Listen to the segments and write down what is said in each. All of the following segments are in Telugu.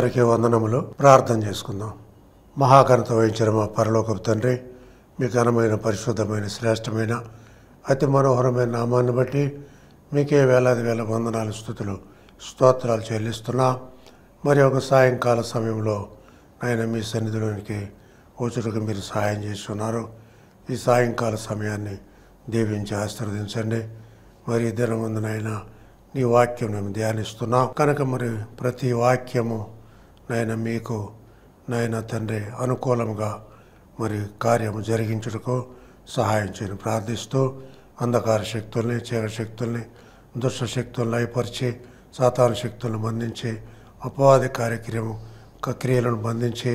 అందరికీ వందనములు ప్రార్థన చేసుకుందాం మహాఘనత వహించిన మా పరలోకపు తండ్రి మీ ఘనమైన పరిశుద్ధమైన శ్రేష్టమైన అతి మనోహరమైన నామాన్ని బట్టి మీకే వేలాది వేల వందనాలు స్థుతులు స్తోత్రాలు చెల్లిస్తున్నా మరి ఒక సాయంకాల సమయంలో ఆయన మీ సన్నిధిలోనికి వచ్చుటకు మీరు సహాయం చేస్తున్నారు ఈ సాయంకాల సమయాన్ని దీవించి ఆశీర్వదించండి మరి ముందునైనా నీ వాక్యం మేము ధ్యానిస్తున్నాం కనుక మరి ప్రతి వాక్యము నాయన మీకు నాయన తండ్రి అనుకూలంగా మరి కార్యము జరిగించుటకు సహాయం చేయను ప్రార్థిస్తూ అంధకార శక్తుల్ని చీర శక్తుల్ని దుష్ట శక్తులను అయిపరిచి సాతాన శక్తులను బంధించి అపవాది కార్యక్రమం క్రియలను బంధించి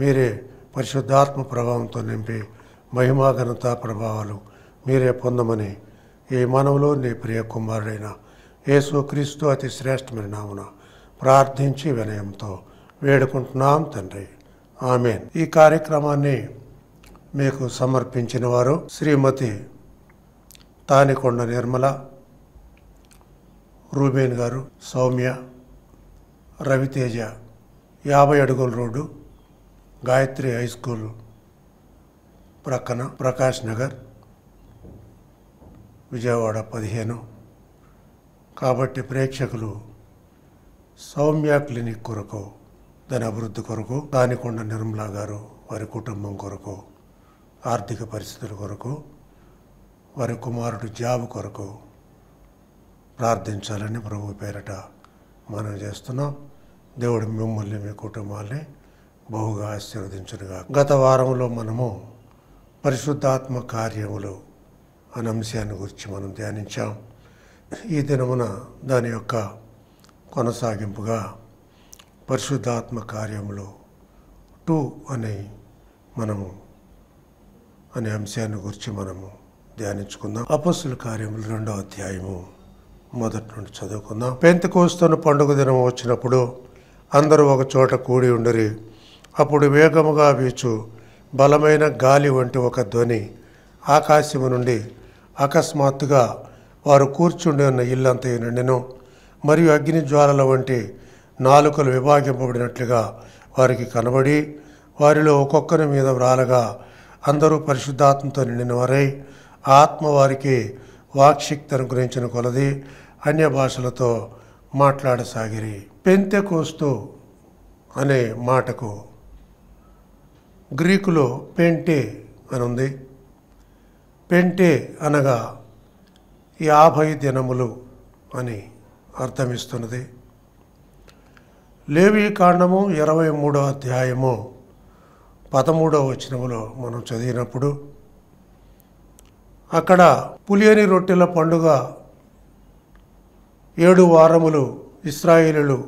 మీరే పరిశుద్ధాత్మ ప్రభావంతో నింపి మహిమా ఘనత ప్రభావాలు మీరే పొందమని ఈ మనవులు నీ ప్రియ కుమారుడైన యేసు క్రీస్తు అతి శ్రేష్టమైన నామున ప్రార్థించి వినయంతో వేడుకుంటున్నాం తండ్రి ఆమెన్ ఈ కార్యక్రమాన్ని మీకు సమర్పించిన వారు శ్రీమతి తానికొండ నిర్మల రూబేన్ గారు సౌమ్య రవితేజ యాభై అడుగుల రోడ్డు గాయత్రి హై స్కూల్ ప్రక్కన ప్రకాష్ నగర్ విజయవాడ పదిహేను కాబట్టి ప్రేక్షకులు సౌమ్య క్లినిక్ కొరకు దాని అభివృద్ధి కొరకు దానికొండ నిర్మలా గారు వారి కుటుంబం కొరకు ఆర్థిక పరిస్థితుల కొరకు వారి కుమారుడు జాబు కొరకు ప్రార్థించాలని ప్రభు పేరట మనం చేస్తున్నాం దేవుడు మిమ్మల్ని మీ కుటుంబాన్ని బహుగా ఆశీర్వదించునుగా గత వారంలో మనము పరిశుద్ధాత్మ కార్యములు అనే అంశాన్ని గురించి మనం ధ్యానించాం ఈ దినమున దాని యొక్క కొనసాగింపుగా పరిశుద్ధాత్మ కార్యంలో టూ అనే మనము అనే అంశాన్ని గురించి మనము ధ్యానించుకుందాం అపస్సుల కార్యములు రెండో అధ్యాయము మొదటి నుండి చదువుకుందాం కోస్తున్న పండుగ దినం వచ్చినప్పుడు అందరూ ఒక చోట కూడి ఉండరి అప్పుడు వేగముగా వీచు బలమైన గాలి వంటి ఒక ధ్వని ఆకాశము నుండి అకస్మాత్తుగా వారు కూర్చుండి ఉన్న ఇల్లంతయు నిండెను మరియు అగ్ని జ్వాలల వంటి నాలుకలు విభాగింపబడినట్లుగా వారికి కనబడి వారిలో ఒక్కొక్కరి మీద వ్రాలగా అందరూ పరిశుద్ధాత్మతో నిండిన వారై ఆత్మ వారికి వాక్శక్తిని గురించిన కొలది అన్య భాషలతో మాట్లాడసాగిరి పెంతె కోస్తూ అనే మాటకు గ్రీకులో పెంటే అని ఉంది పెంటే అనగా యాభై దినములు అని అర్థమిస్తున్నది లేవి కాండము ఇరవై మూడో అధ్యాయము పదమూడో వచనములో మనం చదివినప్పుడు అక్కడ పులియని రొట్టెల పండుగ ఏడు వారములు ఇస్రాయిలు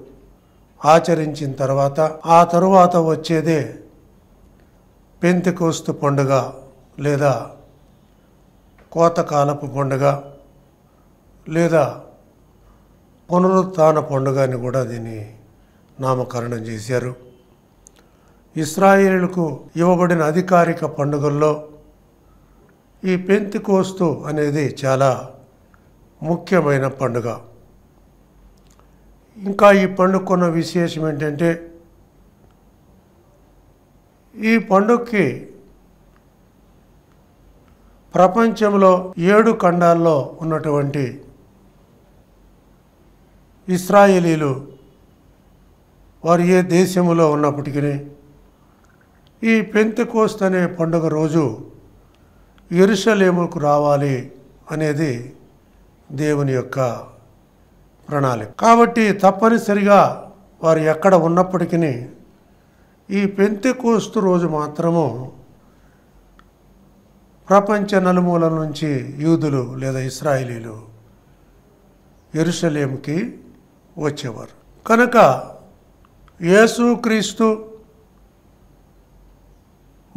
ఆచరించిన తర్వాత ఆ తరువాత వచ్చేదే పెంతికోస్తు పండుగ లేదా కోతకాలపు పండుగ లేదా పునరుత్న పండుగ అని కూడా దీన్ని నామకరణం చేశారు ఇస్రాయేలుకు ఇవ్వబడిన అధికారిక పండుగల్లో ఈ పెంతికోస్తు అనేది చాలా ముఖ్యమైన పండుగ ఇంకా ఈ పండుగకున్న విశేషం ఏంటంటే ఈ పండుగకి ప్రపంచంలో ఏడు ఖండాల్లో ఉన్నటువంటి ఇస్రాయేలీలు వారు ఏ దేశంలో ఉన్నప్పటికీ ఈ పెంతకోస్త్ అనే పండుగ రోజు ఎరుసలేముకు రావాలి అనేది దేవుని యొక్క ప్రణాళిక కాబట్టి తప్పనిసరిగా వారు ఎక్కడ ఉన్నప్పటికీ ఈ పెంతెకోస్తు రోజు మాత్రము ప్రపంచ నలుమూల నుంచి యూదులు లేదా ఇస్రాయిలీలు ఎరుసలేముకి వచ్చేవారు కనుక యేసుక్రీస్తు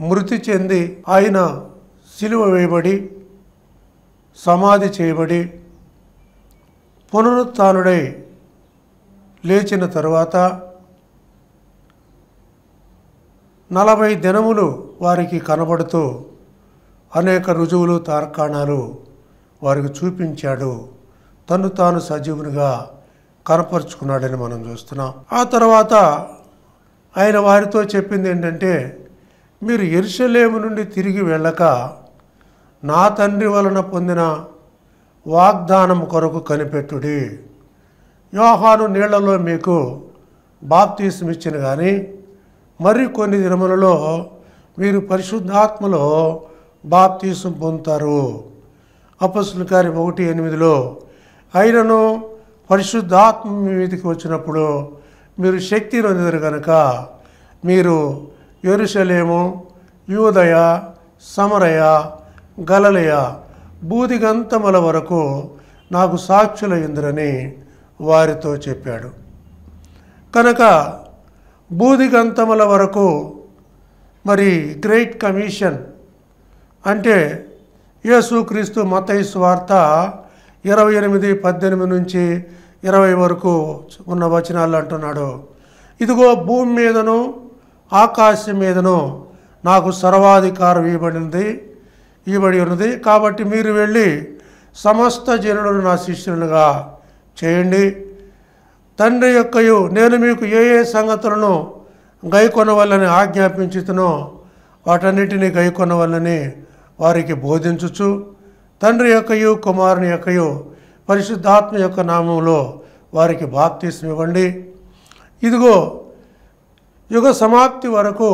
మృతి చెంది ఆయన సిలువ వేయబడి సమాధి చేయబడి పునరుత్డై లేచిన తరువాత నలభై దినములు వారికి కనబడుతూ అనేక రుజువులు తార్కాణాలు వారికి చూపించాడు తను తాను సజీవునిగా కనపరుచుకున్నాడని మనం చూస్తున్నాం ఆ తర్వాత ఆయన వారితో చెప్పింది ఏంటంటే మీరు ఎరుసలేము నుండి తిరిగి వెళ్ళక నా తండ్రి వలన పొందిన వాగ్దానం కొరకు కనిపెట్టుడి యోహాను నీళ్లలో మీకు బాప్తీసం ఇచ్చిన కానీ మరి కొన్ని దినములలో మీరు పరిశుద్ధాత్మలో బాప్తీసం పొందుతారు అపస్సుల కార్యం ఒకటి ఎనిమిదిలో అయినను పరిశుద్ధాత్మ మీదకి వచ్చినప్పుడు మీరు శక్తి నొందిరు కనుక మీరు ఎరుసలేము యూదయ సమరయ గలలయ బూదిగంతముల వరకు నాకు సాక్షులయ్యిందిరని వారితో చెప్పాడు కనుక బూదిగంతముల వరకు మరి గ్రేట్ కమిషన్ అంటే యేసుక్రీస్తు మతైస్ వార్త ఇరవై ఎనిమిది పద్దెనిమిది నుంచి ఇరవై వరకు ఉన్న వచనాలు అంటున్నాడు ఇదిగో భూమి మీదను ఆకాశం మీదను నాకు సర్వాధికారం ఇవ్వబడింది ఇవ్వబడి ఉన్నది కాబట్టి మీరు వెళ్ళి సమస్త జనులను నా శిష్యులుగా చేయండి తండ్రి యొక్కయు నేను మీకు ఏ ఏ సంగతులను గైకొనవల్లని ఆజ్ఞాపించుతునో వాటన్నిటినీ గైకొనవల్లని వారికి బోధించుచు తండ్రి యొక్కయు కుమారుని యొక్కయు పరిశుద్ధాత్మ యొక్క నామంలో వారికి బాప్తీసం ఇవ్వండి ఇదిగో యుగ సమాప్తి వరకు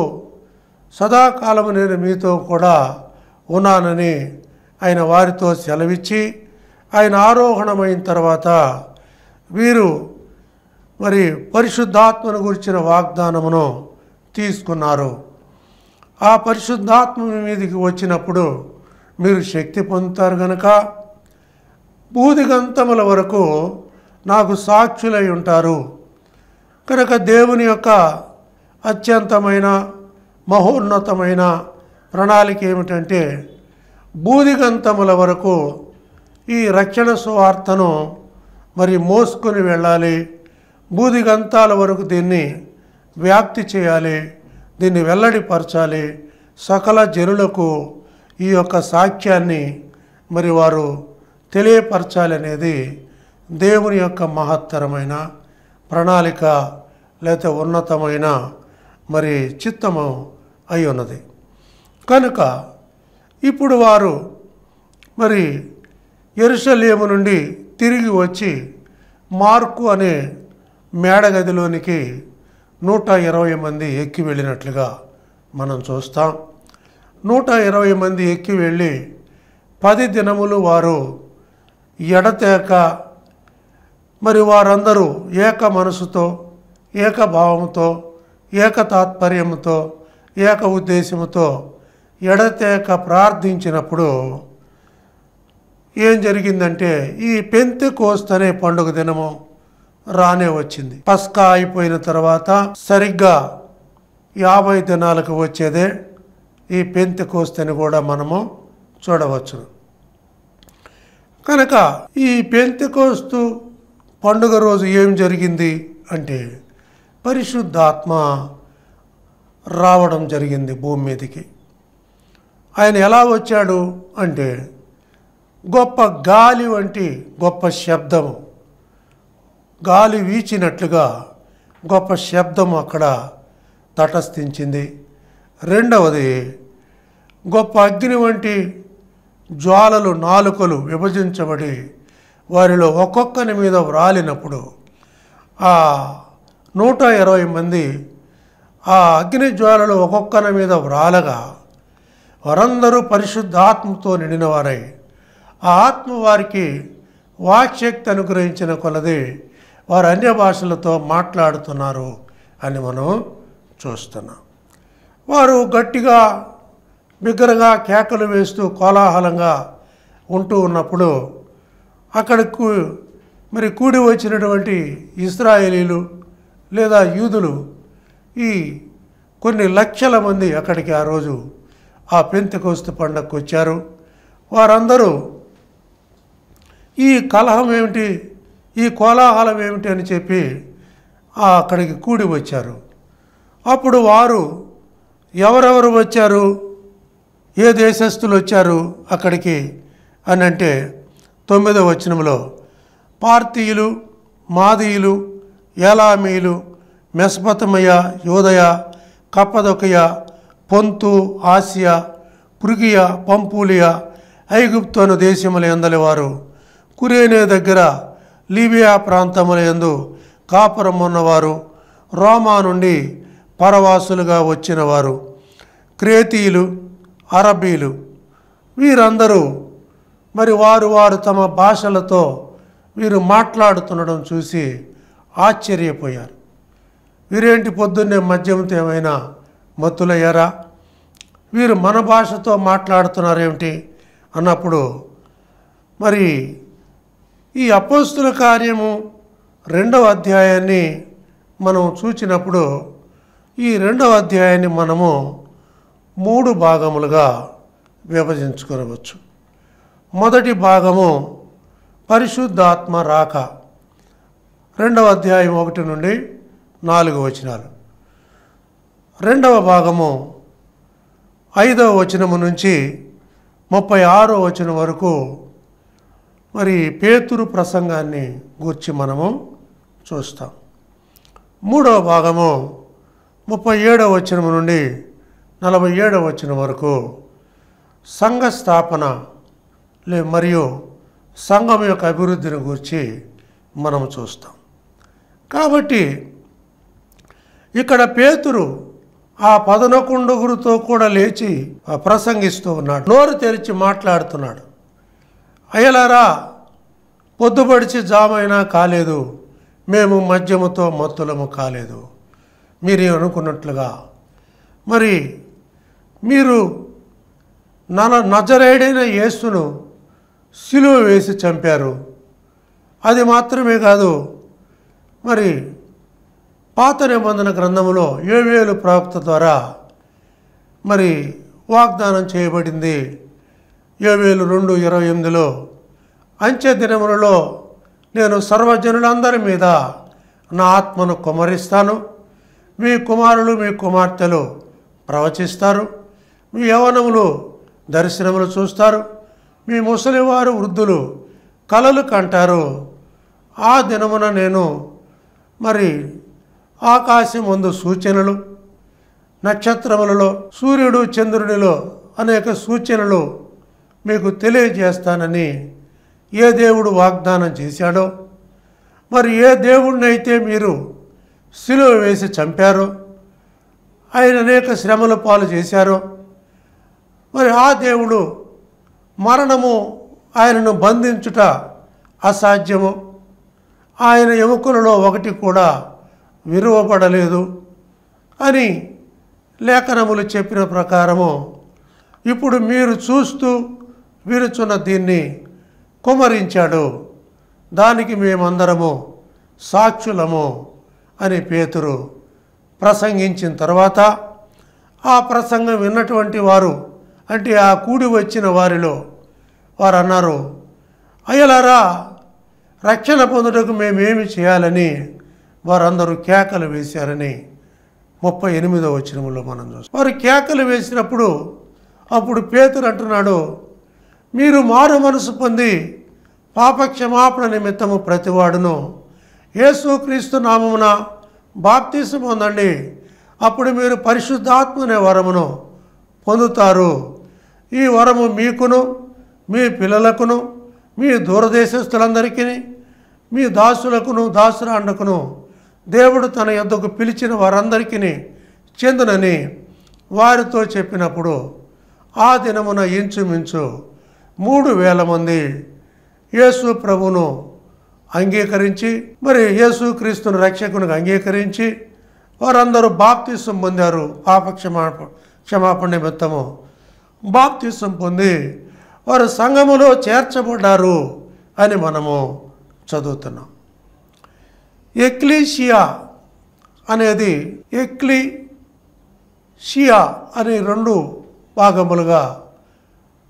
సదాకాలము నేను మీతో కూడా ఉన్నానని ఆయన వారితో సెలవిచ్చి ఆయన ఆరోహణమైన తర్వాత వీరు మరి పరిశుద్ధాత్మను గురించిన వాగ్దానమును తీసుకున్నారు ఆ పరిశుద్ధాత్మ మీదికి వచ్చినప్పుడు మీరు శక్తి పొందుతారు గనక బూదిగంతముల వరకు నాకు సాక్షులై ఉంటారు కనుక దేవుని యొక్క అత్యంతమైన మహోన్నతమైన ప్రణాళిక ఏమిటంటే బూదిగంతముల వరకు ఈ రక్షణ సువార్తను మరి మోసుకొని వెళ్ళాలి బూదిగంతాల వరకు దీన్ని వ్యాప్తి చేయాలి దీన్ని వెల్లడిపరచాలి సకల జనులకు ఈ యొక్క సాక్ష్యాన్ని మరి వారు తెలియపరచాలనేది దేవుని యొక్క మహత్తరమైన ప్రణాళిక లేకపోతే ఉన్నతమైన మరి చిత్తము అయి ఉన్నది కనుక ఇప్పుడు వారు మరి ఎరుసలేము నుండి తిరిగి వచ్చి మార్కు అనే మేడగదిలోనికి నూట ఇరవై మంది ఎక్కి వెళ్ళినట్లుగా మనం చూస్తాం నూట ఇరవై మంది ఎక్కి వెళ్ళి పది దినములు వారు ఎడతేక మరి వారందరూ ఏక మనసుతో ఏకభావంతో ఏక తాత్పర్యముతో ఏక ఉద్దేశంతో ఎడతేక ప్రార్థించినప్పుడు ఏం జరిగిందంటే ఈ పెంతి కోస్తనే అనే పండుగ దినము రానే వచ్చింది పస్కా అయిపోయిన తర్వాత సరిగ్గా యాభై దినాలకు వచ్చేదే ఈ పెంతి కోస్తని కూడా మనము చూడవచ్చును కనుక ఈ పెంతకోస్తు పండుగ రోజు ఏం జరిగింది అంటే పరిశుద్ధాత్మ రావడం జరిగింది భూమి మీదకి ఆయన ఎలా వచ్చాడు అంటే గొప్ప గాలి వంటి గొప్ప శబ్దము గాలి వీచినట్లుగా గొప్ప శబ్దం అక్కడ తటస్థించింది రెండవది గొప్ప అగ్ని వంటి జ్వాలలు నాలుకలు విభజించబడి వారిలో ఒక్కొక్కని మీద వ్రాలినప్పుడు ఆ నూట ఇరవై మంది ఆ అగ్ని జ్వాలలు ఒక్కొక్కని మీద వ్రాలగా వారందరూ పరిశుద్ధ ఆత్మతో నిండినవారై ఆ ఆత్మ వారికి వాక్శక్తి అనుగ్రహించిన కొలది వారు అన్య భాషలతో మాట్లాడుతున్నారు అని మనం చూస్తున్నాం వారు గట్టిగా బిగ్గరగా కేకలు వేస్తూ కోలాహలంగా ఉంటూ ఉన్నప్పుడు అక్కడకు మరి కూడి వచ్చినటువంటి ఇస్రాయేలీలు లేదా యూదులు ఈ కొన్ని లక్షల మంది అక్కడికి ఆ రోజు ఆ పెంతకోస్తు పండగకు వచ్చారు వారందరూ ఈ కలహం ఏమిటి ఈ కోలాహలం ఏమిటి అని చెప్పి అక్కడికి కూడి వచ్చారు అప్పుడు వారు ఎవరెవరు వచ్చారు ఏ దేశస్థులు వచ్చారు అక్కడికి అని అంటే తొమ్మిదవ వచనంలో పార్తీయులు మాదీయులు ఏలామీయులు మెస్పతమయ యోదయ కప్పదొకయ పొంతు ఆసియా పురుగియ పంపూలియా ఐగుప్తు అను దేశముల వారు కురేనే దగ్గర లిబియా ప్రాంతముల ఎందు కాపురం ఉన్నవారు రోమా నుండి పరవాసులుగా వచ్చినవారు క్రేతీయులు అరబీలు వీరందరూ మరి వారు వారు తమ భాషలతో వీరు మాట్లాడుతుండడం చూసి ఆశ్చర్యపోయారు వీరేంటి పొద్దున్నే మద్యంతో ఏమైనా మత్తులయ్యారా వీరు మన భాషతో మాట్లాడుతున్నారేమిటి అన్నప్పుడు మరి ఈ అపోస్తుల కార్యము రెండవ అధ్యాయాన్ని మనం చూచినప్పుడు ఈ రెండవ అధ్యాయాన్ని మనము మూడు భాగములుగా విభజించుకోవచ్చు మొదటి భాగము పరిశుద్ధాత్మ రాక రెండవ అధ్యాయం ఒకటి నుండి నాలుగు వచనాలు రెండవ భాగము ఐదవ వచనము నుంచి ముప్పై ఆరో వచనం వరకు మరి పేతురు ప్రసంగాన్ని గూర్చి మనము చూస్తాం మూడవ భాగము ముప్పై ఏడవ వచనము నుండి నలభై ఏడవ వచ్చిన వరకు సంఘ స్థాపన లే మరియు సంఘం యొక్క అభివృద్ధిని గురించి మనం చూస్తాం కాబట్టి ఇక్కడ పేతురు ఆ పదనకొండుగురితో కూడా లేచి ప్రసంగిస్తూ ఉన్నాడు నోరు తెరిచి మాట్లాడుతున్నాడు అయ్యలారా పొద్దుపడిచి జామైనా కాలేదు మేము మద్యముతో మత్తులము కాలేదు మీరు అనుకున్నట్లుగా మరి మీరు నన నజరేడైన యేసును సిలువ వేసి చంపారు అది మాత్రమే కాదు మరి పాత నిబంధన గ్రంథంలో ఏవేలు ప్రవక్త ద్వారా మరి వాగ్దానం చేయబడింది ఏవేలు రెండు ఇరవై ఎనిమిదిలో అంచె దినములలో నేను సర్వజనులందరి మీద నా ఆత్మను కుమరిస్తాను మీ కుమారులు మీ కుమార్తెలు ప్రవచిస్తారు మీ యవనములు దర్శనములు చూస్తారు మీ ముసలివారు వృద్ధులు కలలు కంటారు ఆ దినమున నేను మరి ఆకాశం ముందు సూచనలు నక్షత్రములలో సూర్యుడు చంద్రునిలో అనేక సూచనలు మీకు తెలియజేస్తానని ఏ దేవుడు వాగ్దానం చేశాడో మరి ఏ దేవుణ్ణైతే మీరు శిలువ వేసి చంపారో ఆయన అనేక శ్రమల పాలు చేశారో మరి ఆ దేవుడు మరణము ఆయనను బంధించుట అసాధ్యము ఆయన ఎముకలలో ఒకటి కూడా విరువపడలేదు అని లేఖనములు చెప్పిన ప్రకారము ఇప్పుడు మీరు చూస్తూ విరుచున్న దీన్ని కుమరించాడు దానికి మేమందరము సాక్షులము అని పేతురు ప్రసంగించిన తర్వాత ఆ ప్రసంగం విన్నటువంటి వారు అంటే ఆ కూడి వచ్చిన వారిలో వారు అన్నారు అయ్యలారా రక్షణ పొందుటకు మేమేమి చేయాలని వారందరూ కేకలు వేశారని ముప్పై ఎనిమిదో వచనంలో మనం చూస్తాం వారు కేకలు వేసినప్పుడు అప్పుడు పేతురు అంటున్నాడు మీరు మారు మనసు పొంది పాపక్షమాపణ నిమిత్తము ప్రతివాడును యేసుక్రీస్తు నామమున బాప్తీసం పొందండి అప్పుడు మీరు పరిశుద్ధాత్మనే వరమును పొందుతారు ఈ వరము మీకును మీ పిల్లలకును మీ దూరదేశస్తులందరికీ మీ దాసులకును దాసురాండకును దేవుడు తన యొద్దకు పిలిచిన వారందరికీ చెందునని వారితో చెప్పినప్పుడు ఆ దినమున ఇంచుమించు మూడు వేల మంది యేసు ప్రభును అంగీకరించి మరి యేసు క్రీస్తును అంగీకరించి వారందరూ బాప్తీసం పొందారు పాప క్షమాపణ క్షమాపణ నిమిత్తము బాప్తిసం పొంది వారు సంఘములో చేర్చబడ్డారు అని మనము చదువుతున్నాం ఎక్లీషియా అనేది ఎక్లీ షియా అనే రెండు భాగములుగా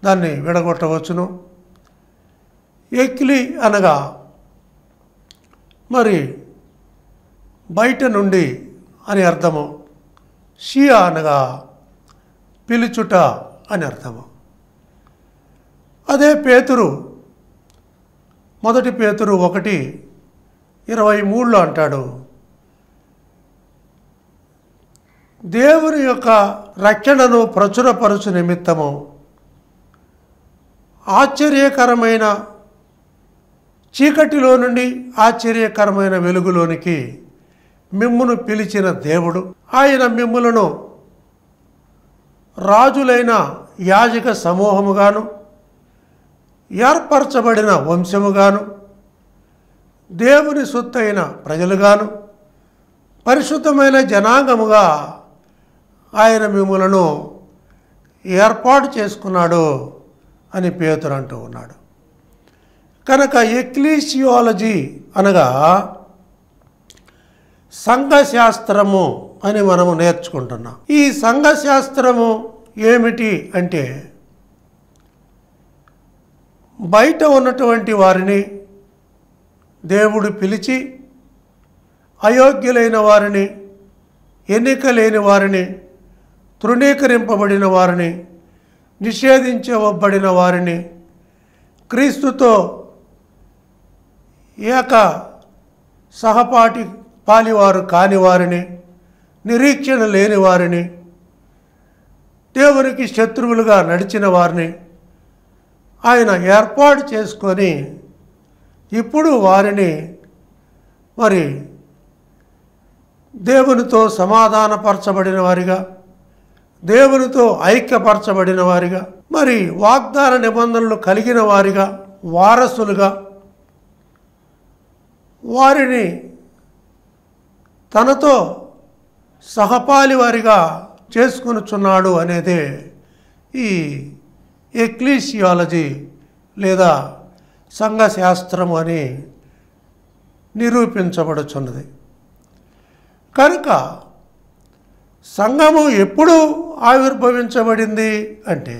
దాన్ని విడగొట్టవచ్చును ఎక్లి అనగా మరి బయట నుండి అని అర్థము షియా అనగా పిలుచుట అని అర్థము అదే పేతురు మొదటి పేతురు ఒకటి ఇరవై మూడులో అంటాడు దేవుని యొక్క రక్షణను ప్రచురపరచు నిమిత్తము ఆశ్చర్యకరమైన చీకటిలో నుండి ఆశ్చర్యకరమైన వెలుగులోనికి మిమ్మును పిలిచిన దేవుడు ఆయన మిమ్ములను రాజులైన యాజక సమూహముగాను ఏర్పరచబడిన వంశముగాను దేవుని సొత్తైన ప్రజలుగాను పరిశుద్ధమైన జనాంగముగా ఆయన మిమ్మలను ఏర్పాటు చేసుకున్నాడు అని పేతురు అంటూ ఉన్నాడు కనుక ఎక్లీసియాలజీ అనగా సంఘశాస్త్రము అని మనము నేర్చుకుంటున్నాం ఈ సంఘశాస్త్రము ఏమిటి అంటే బయట ఉన్నటువంటి వారిని దేవుడు పిలిచి అయోగ్యులైన వారిని ఎన్నిక లేని వారిని తృణీకరింపబడిన వారిని నిషేధించబడిన వారిని క్రీస్తుతో ఏక సహపాఠి పాలివారు కానివారిని నిరీక్షణ లేని వారిని దేవునికి శత్రువులుగా నడిచిన వారిని ఆయన ఏర్పాటు చేసుకొని ఇప్పుడు వారిని మరి దేవునితో సమాధానపరచబడిన వారిగా దేవునితో ఐక్యపరచబడిన వారిగా మరి వాగ్దాన నిబంధనలు కలిగిన వారిగా వారసులుగా వారిని తనతో సహపాలి వారిగా చేసుకొనుచున్నాడు అనేది ఈ ఎక్లీషియాలజీ లేదా సంఘశాస్త్రం అని నిరూపించబడుచున్నది కనుక సంఘము ఎప్పుడు ఆవిర్భవించబడింది అంటే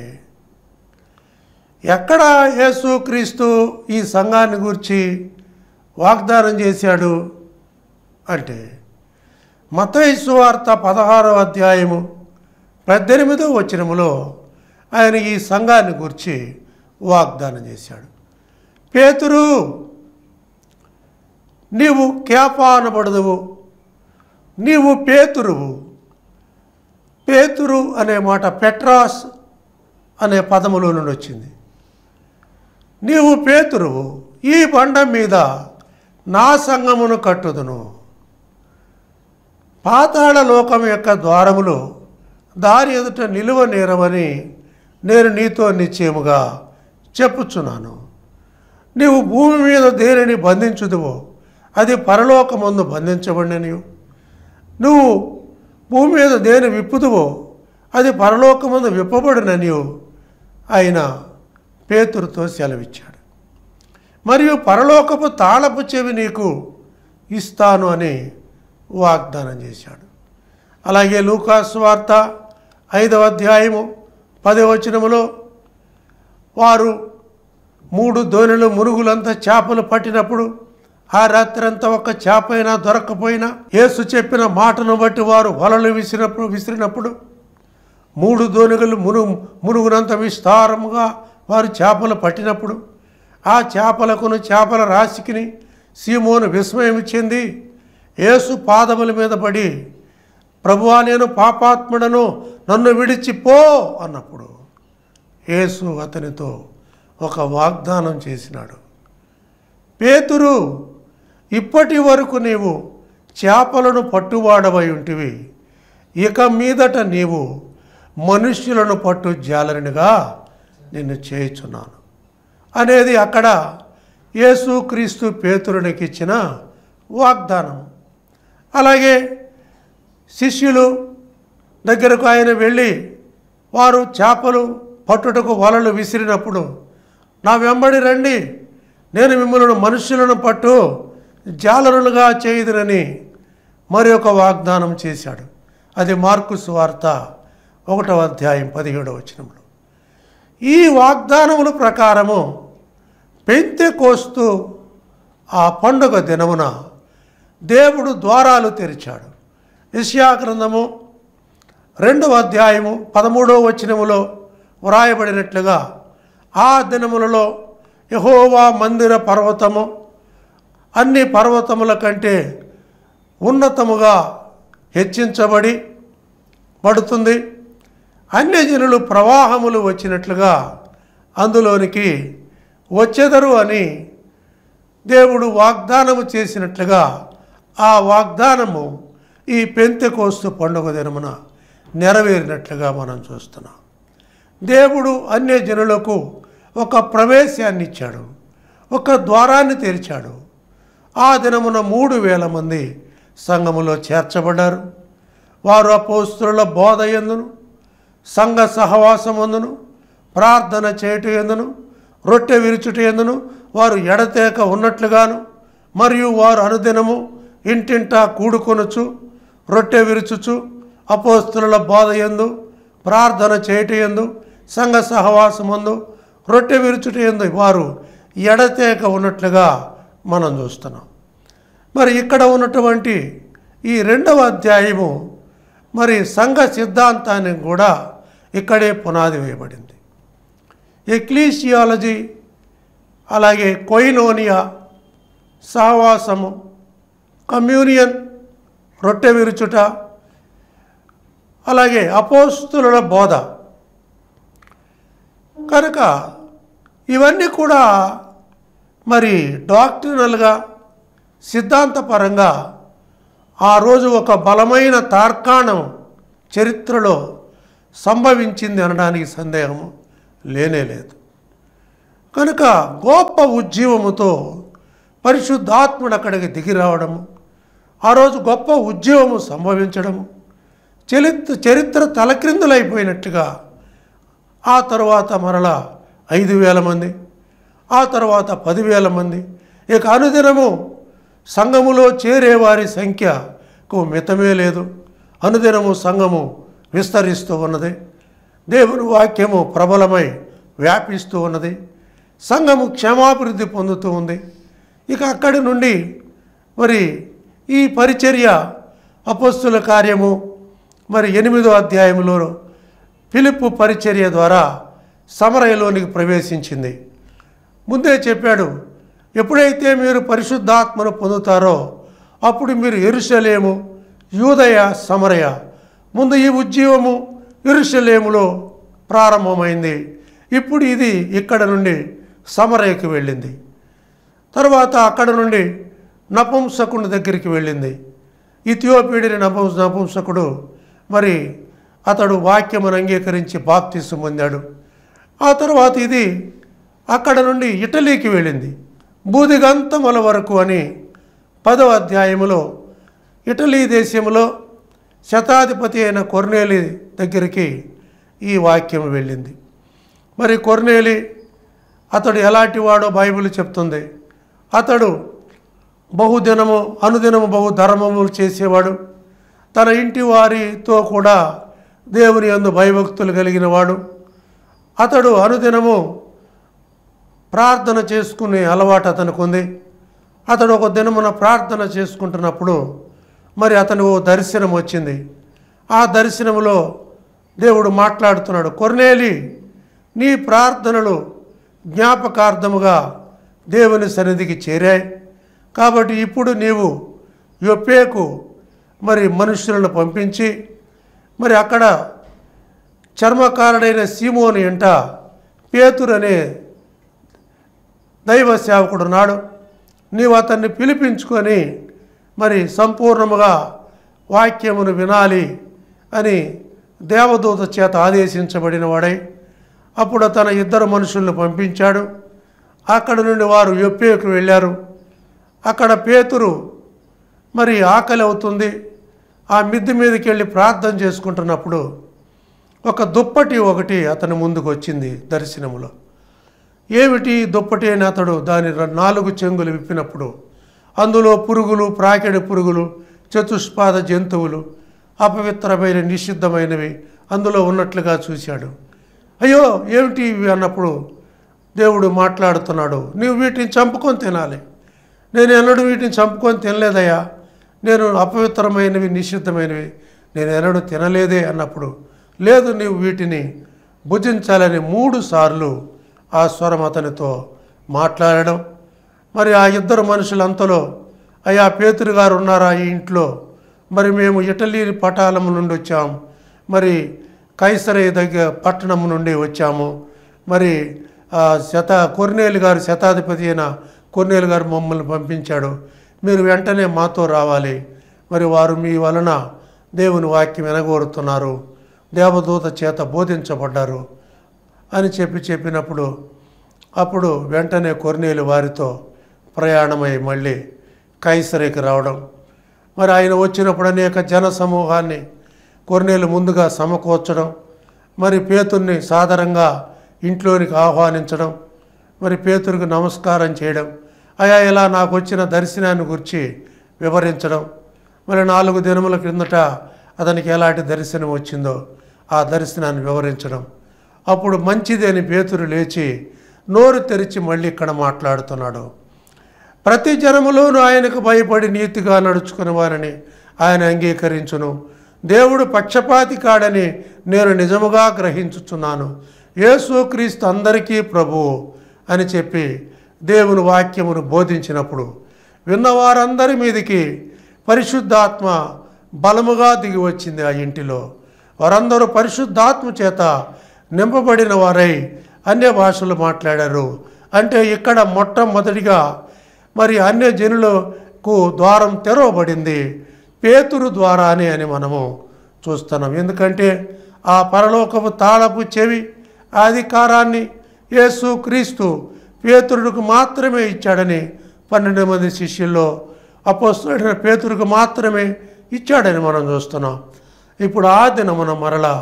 ఎక్కడ యేసుక్రీస్తు ఈ సంఘాన్ని గురించి వాగ్దానం చేశాడు అంటే మతైసువార్త పదహారవ అధ్యాయము పద్దెనిమిదో వచనములో ఆయన ఈ సంఘాన్ని గురించి వాగ్దానం చేశాడు పేతురు నీవు కేపానబడదువు నీవు పేతురువు పేతురు అనే మాట పెట్రాస్ అనే పదములో నుండి వచ్చింది నీవు పేతురువు ఈ బండ మీద నా సంగమును కట్టుదును పాతాళ లోకం యొక్క ద్వారములు దారి ఎదుట నిలువ నేరమని నేను నీతో నిశ్చయముగా చెప్పుచున్నాను నీవు భూమి మీద దేనిని బంధించుదువో అది పరలోకముందు బంధించబడిన నువ్వు భూమి మీద దేని విప్పుదువో అది పరలోకమందు విప్పబడిననియు ఆయన పేతురుతో సెలవిచ్చాడు మరియు పరలోకపు తాళపు చెవి నీకు ఇస్తాను అని వాగ్దానం చేశాడు అలాగే లూకాస్ వార్త ఐదవ అధ్యాయము పదవచనములో వారు మూడు ధోనులు మురుగులంతా చేపలు పట్టినప్పుడు ఆ రాత్రంతా ఒక చేపైనా దొరకపోయినా యేసు చెప్పిన మాటను బట్టి వారు వలలు విసిరినప్పుడు విసిరినప్పుడు మూడు దోణిగలు మునుగు మునుగునంత విస్తారముగా వారు చేపలు పట్టినప్పుడు ఆ చేపలకును చేపల రాశికిని సీమోను విస్మయం చెంది యేసు పాదముల మీద పడి ప్రభువా నేను పాపాత్ముడను నన్ను విడిచిపో అన్నప్పుడు యేసు అతనితో ఒక వాగ్దానం చేసినాడు పేతురు ఇప్పటి వరకు నీవు చేపలను పట్టువాడవై ఉంటివి ఇక మీదట నీవు మనుష్యులను పట్టు జాలరినిగా నిన్ను చేయుచున్నాను అనేది అక్కడ క్రీస్తు పేతురునికి ఇచ్చిన వాగ్దానం అలాగే శిష్యులు దగ్గరకు ఆయన వెళ్ళి వారు చేపలు పట్టుటకు వలలు విసిరినప్పుడు నా వెంబడి రండి నేను మిమ్మల్ని మనుషులను పట్టు జాలరులుగా చేయుదునని మరి ఒక వాగ్దానం చేశాడు అది మార్కు సువార్త ఒకటవ అధ్యాయం పదిహేడవ వచనంలో ఈ వాగ్దానముల ప్రకారము పెంతే కోస్తూ ఆ పండుగ దినమున దేవుడు ద్వారాలు తెరిచాడు గ్రంథము రెండవ అధ్యాయము పదమూడవ వచనములో వ్రాయబడినట్లుగా ఆ దినములలో యహోవా మందిర పర్వతము అన్ని పర్వతముల కంటే ఉన్నతముగా హెచ్చించబడి పడుతుంది అన్యజనులు ప్రవాహములు వచ్చినట్లుగా అందులోనికి వచ్చెదరు అని దేవుడు వాగ్దానము చేసినట్లుగా ఆ వాగ్దానము ఈ పెంతెకోస్తు పండుగ దినమున నెరవేరినట్లుగా మనం చూస్తున్నాం దేవుడు అన్య జనులకు ఒక ప్రవేశాన్ని ఇచ్చాడు ఒక ద్వారాన్ని తెరిచాడు ఆ దినమున మూడు వేల మంది సంఘములో చేర్చబడ్డారు వారు అపోస్తుల బోధ ఎందును సంఘ సహవాసం ఎందును ప్రార్థన చేయుట ఎందును రొట్టె విరుచుట ఎందును వారు ఎడతేక ఉన్నట్లుగాను మరియు వారు అనుదినము ఇంటింటా కూడుకొనుచు రొట్టె విరుచుచు అపోస్తుల బోధ ఎందు ప్రార్థన చేయటం ఎందు సంఘ సహవాసమందు రొట్టె విరుచుట ఎందు వారు ఎడతేక ఉన్నట్లుగా మనం చూస్తున్నాం మరి ఇక్కడ ఉన్నటువంటి ఈ రెండవ అధ్యాయము మరి సంఘ సిద్ధాంతానికి కూడా ఇక్కడే పునాది వేయబడింది ఎక్లీషియాలజీ అలాగే కొయినోనియా సహవాసము కమ్యూనియన్ రొట్టె విరుచుట అలాగే అపోస్తుల బోధ కనుక ఇవన్నీ కూడా మరి డాక్టరినల్గా సిద్ధాంతపరంగా ఆ రోజు ఒక బలమైన తార్కాణం చరిత్రలో సంభవించింది అనడానికి సందేహము లేనే లేదు కనుక గొప్ప ఉజ్జీవముతో పరిశుద్ధాత్ముడు అక్కడికి దిగి రావడము ఆ రోజు గొప్ప ఉద్యమము సంభవించడము చరిత్ర చరిత్ర తలక్రిందులైపోయినట్టుగా ఆ తర్వాత మరల ఐదు వేల మంది ఆ తర్వాత పదివేల మంది ఇక అనుదినము సంఘములో చేరేవారి సంఖ్యకు మితమే లేదు అనుదినము సంఘము విస్తరిస్తూ ఉన్నది దేవుని వాక్యము ప్రబలమై వ్యాపిస్తూ ఉన్నది సంఘము క్షేమాభివృద్ధి పొందుతూ ఉంది ఇక అక్కడి నుండి మరి ఈ పరిచర్య అపస్తుల కార్యము మరి ఎనిమిదో అధ్యాయంలో పిలుపు పరిచర్య ద్వారా సమరయలోనికి ప్రవేశించింది ముందే చెప్పాడు ఎప్పుడైతే మీరు పరిశుద్ధాత్మను పొందుతారో అప్పుడు మీరు ఎరుసలేము యూదయ సమరయ ముందు ఈ ఉద్యమము ఎరుసలేములో ప్రారంభమైంది ఇప్పుడు ఇది ఇక్కడ నుండి సమరయకు వెళ్ళింది తర్వాత అక్కడ నుండి నపుంసకుని దగ్గరికి వెళ్ళింది ఇథియోపీడిని నపుంస నపుంసకుడు మరి అతడు వాక్యమును అంగీకరించి బాప్తీసు పొందాడు ఆ తర్వాత ఇది అక్కడ నుండి ఇటలీకి వెళ్ళింది బూదిగంతముల వరకు అని పదవ అధ్యాయములో ఇటలీ దేశంలో శతాధిపతి అయిన కొర్నేలి దగ్గరికి ఈ వాక్యం వెళ్ళింది మరి కొర్నేలి అతడు ఎలాంటి వాడో బైబిల్ చెప్తుంది అతడు బహుదినము అనుదినము బహు ధర్మములు చేసేవాడు తన ఇంటి వారితో కూడా దేవుని అందు భయభక్తులు కలిగిన వాడు అతడు అనుదినము ప్రార్థన చేసుకునే అలవాటు అతనికి ఉంది అతడు ఒక దినమున ప్రార్థన చేసుకుంటున్నప్పుడు మరి అతను ఓ దర్శనం వచ్చింది ఆ దర్శనములో దేవుడు మాట్లాడుతున్నాడు కొర్నేలి నీ ప్రార్థనలు జ్ఞాపకార్థముగా దేవుని సన్నిధికి చేరాయి కాబట్టి ఇప్పుడు నీవు యొప్పేకు మరి మనుషులను పంపించి మరి అక్కడ చర్మకారుడైన సీమోని ఎంట పేతురు అనే దైవ సేవకుడున్నాడు నీవు అతన్ని పిలిపించుకొని మరి సంపూర్ణముగా వాక్యమును వినాలి అని దేవదూత చేత ఆదేశించబడిన వాడై అప్పుడు తన ఇద్దరు మనుషులను పంపించాడు అక్కడి నుండి వారు ఎప్పేకు వెళ్ళారు అక్కడ పేతురు మరి ఆకలి అవుతుంది ఆ మిద్దె మీదకి వెళ్ళి ప్రార్థన చేసుకుంటున్నప్పుడు ఒక దుప్పటి ఒకటి అతని ముందుకు వచ్చింది దర్శనములో ఏమిటి దుప్పటి అని అతడు దాని నాలుగు చెంగులు విప్పినప్పుడు అందులో పురుగులు ప్రాకెడు పురుగులు చతుష్పాద జంతువులు అపవిత్రమైన నిషిద్ధమైనవి అందులో ఉన్నట్లుగా చూశాడు అయ్యో ఏమిటి ఇవి అన్నప్పుడు దేవుడు మాట్లాడుతున్నాడు నువ్వు వీటిని చంపుకొని తినాలి నేను ఎన్నడూ వీటిని చంపుకొని తినలేదయ్యా నేను అపవిత్రమైనవి నిషిద్ధమైనవి నేను ఎన్నడూ తినలేదే అన్నప్పుడు లేదు నీవు వీటిని భుజించాలని మూడు సార్లు ఆ స్వరం అతనితో మాట్లాడడం మరి ఆ ఇద్దరు మనుషులంతలో అయ్యా పేతురు గారు ఉన్నారా ఈ ఇంట్లో మరి మేము ఇటలీ పటాలం నుండి వచ్చాం మరి కైసరయ్య దగ్గర పట్టణం నుండి వచ్చాము మరి శత కొర్నేలు గారు శతాధిపతి అయిన కొన్నేలు గారు మమ్మల్ని పంపించాడు మీరు వెంటనే మాతో రావాలి మరి వారు మీ వలన దేవుని వాక్యం వినగోరుతున్నారు దేవదూత చేత బోధించబడ్డారు అని చెప్పి చెప్పినప్పుడు అప్పుడు వెంటనే కొర్నేలు వారితో ప్రయాణమై మళ్ళీ కైసరికి రావడం మరి ఆయన వచ్చినప్పుడు అనేక జన సమూహాన్ని కొర్నేలు ముందుగా సమకూర్చడం మరి పేతుర్ని సాధారణంగా ఇంట్లోనికి ఆహ్వానించడం మరి పేతురికి నమస్కారం చేయడం అయా ఇలా నాకు వచ్చిన దర్శనాన్ని గురించి వివరించడం మరి నాలుగు దినముల క్రిందట అతనికి ఎలాంటి దర్శనం వచ్చిందో ఆ దర్శనాన్ని వివరించడం అప్పుడు మంచిది అని పేతురు లేచి నోరు తెరిచి మళ్ళీ ఇక్కడ మాట్లాడుతున్నాడు ప్రతి జనములోనూ ఆయనకు భయపడి నీతిగా నడుచుకునేవారని ఆయన అంగీకరించును దేవుడు పక్షపాతి కాడని నేను నిజముగా గ్రహించుచున్నాను యేసుక్రీస్తు అందరికీ ప్రభువు అని చెప్పి దేవుని వాక్యమును బోధించినప్పుడు విన్నవారందరి మీదికి పరిశుద్ధాత్మ బలముగా దిగి వచ్చింది ఆ ఇంటిలో వారందరూ పరిశుద్ధాత్మ చేత నింపబడిన వారై అన్య భాషలు మాట్లాడారు అంటే ఇక్కడ మొట్టమొదటిగా మరి అన్య జనులకు ద్వారం తెరవబడింది పేతురు ద్వారానే అని మనము చూస్తున్నాం ఎందుకంటే ఆ పరలోకపు తాళపు చెవి అధికారాన్ని యేసు క్రీస్తు పేతురుడికి మాత్రమే ఇచ్చాడని పన్నెండు మంది శిష్యుల్లో అపోస్తుడైన పేతురుకు మాత్రమే ఇచ్చాడని మనం చూస్తున్నాం ఇప్పుడు ఆ దినమున మరలా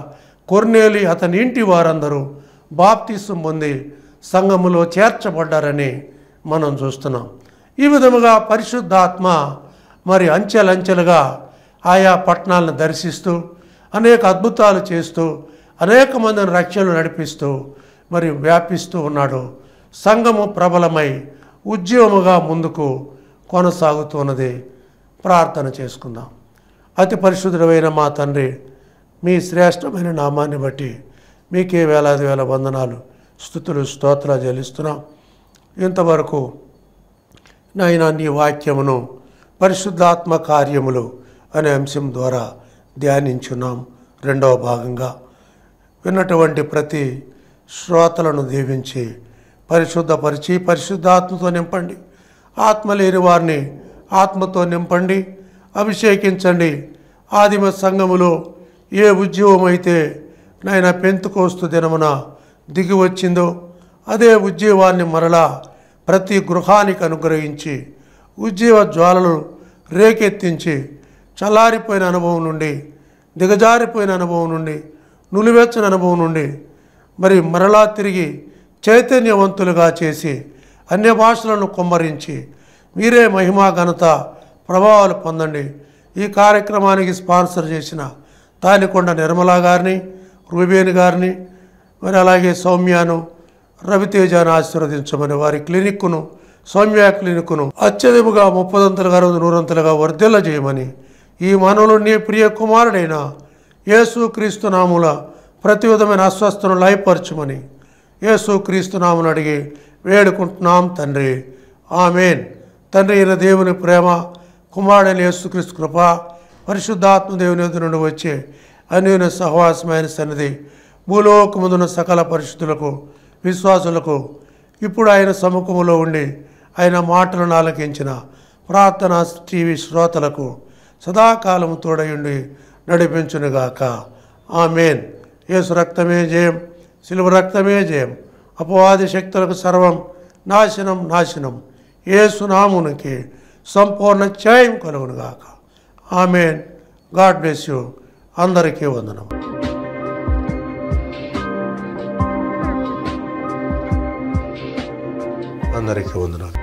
కొర్నేలి అతని ఇంటి వారందరూ బాప్తీసం పొంది సంఘములో చేర్చబడ్డారని మనం చూస్తున్నాం ఈ విధముగా పరిశుద్ధాత్మ మరి అంచెలంచెలుగా ఆయా పట్టణాలను దర్శిస్తూ అనేక అద్భుతాలు చేస్తూ అనేక మందిని రక్షలు నడిపిస్తూ మరి వ్యాపిస్తూ ఉన్నాడు సంఘము ప్రబలమై ఉద్యమముగా ముందుకు కొనసాగుతున్నది ప్రార్థన చేసుకుందాం అతి పరిశుద్ధమైన మా తండ్రి మీ శ్రేష్టమైన నామాన్ని బట్టి మీకే వేలాది వేల వందనాలు స్థుతులు స్తోత్రాలు చెల్లిస్తున్నాం ఇంతవరకు నైనా నీ వాక్యమును పరిశుద్ధాత్మ కార్యములు అనే అంశం ద్వారా ధ్యానించున్నాం రెండవ భాగంగా విన్నటువంటి ప్రతి శ్రోతలను దీవించి పరిశుద్ధపరిచి పరిశుద్ధాత్మతో నింపండి ఆత్మ లేని వారిని ఆత్మతో నింపండి అభిషేకించండి ఆదిమ సంఘములో ఏ ఉద్యోగమైతే నైనా పెంతుకోస్తు దినమున దిగి వచ్చిందో అదే ఉద్యోగాన్ని మరలా ప్రతి గృహానికి అనుగ్రహించి ఉద్యోగ జ్వాలలు రేకెత్తించి చల్లారిపోయిన అనుభవం నుండి దిగజారిపోయిన అనుభవం నుండి నులివెచ్చని అనుభవం నుండి మరి మరలా తిరిగి చైతన్యవంతులుగా చేసి అన్య భాషలను కుమ్మరించి మీరే మహిమా ఘనత ప్రభావాలు పొందండి ఈ కార్యక్రమానికి స్పాన్సర్ చేసిన తాలికొండ నిర్మలా గారిని రూబేన్ గారిని మరి అలాగే సౌమ్యాను రవితేజను ఆశీర్వదించమని వారి క్లినిక్ను సౌమ్య క్లినిక్ను అత్యధికగా ముప్పదంతలుగా గారు నూరంతలుగా వర్ధిల్ల చేయమని ఈ మానవులుని ప్రియ కుమారుడైన యేసు క్రీస్తు నాముల ప్రతి విధమైన అస్వస్థను లయపరచుమని యేసు క్రీస్తునామను అడిగి వేడుకుంటున్నాం తండ్రి ఆమెన్ తండ్రి అయిన దేవుని ప్రేమ కుమారుడైన యేసుక్రీస్తు కృప పరిశుద్ధాత్మ ఎదురు నుండి వచ్చే అన్యున సహవాసమైన సన్నిధి భూలోకముందున్న సకల పరిశుద్ధులకు విశ్వాసులకు ఇప్పుడు ఆయన సముఖములో ఉండి ఆయన మాటలను ఆలకించిన ప్రార్థన టీవీ శ్రోతలకు సదాకాలము తోడయుండి నడిపించునుగాక ఆమెన్ യേശു രക്തമേ ജയം സിൽവ രക്തമേ ജയം അപ്പോൾ ఆదిశక్తులకు సర్వం నాశనం నాశనం యేసు నామునికి సంపూర్ణ జయం కలుగునుగాక ఆమెన్ గాడ్ బ్లెస్ యూ అందరికీ వందనం అందరికీ వందనాలు